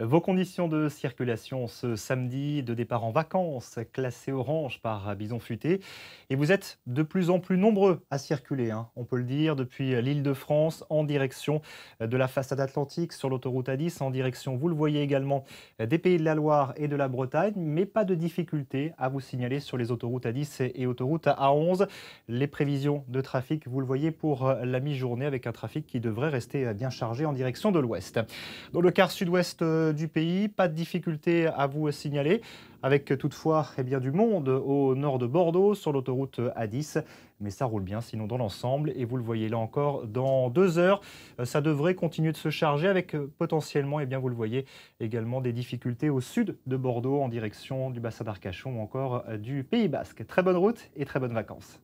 Vos conditions de circulation ce samedi de départ en vacances, classées orange par Bison Futé. Et vous êtes de plus en plus nombreux à circuler, hein, on peut le dire, depuis l'île de France en direction de la façade atlantique sur l'autoroute A10, en direction, vous le voyez également, des pays de la Loire et de la Bretagne. Mais pas de difficulté à vous signaler sur les autoroutes A10 et autoroutes A11. Les prévisions de trafic, vous le voyez, pour la mi-journée avec un trafic qui devrait rester bien chargé en direction de l'ouest. Dans le quart sud-ouest, du pays, pas de difficultés à vous signaler, avec toutefois eh bien, du monde au nord de Bordeaux sur l'autoroute A10. Mais ça roule bien sinon dans l'ensemble, et vous le voyez là encore, dans deux heures, euh, ça devrait continuer de se charger avec euh, potentiellement, eh bien, vous le voyez, également des difficultés au sud de Bordeaux en direction du bassin d'Arcachon ou encore euh, du Pays Basque. Très bonne route et très bonnes vacances.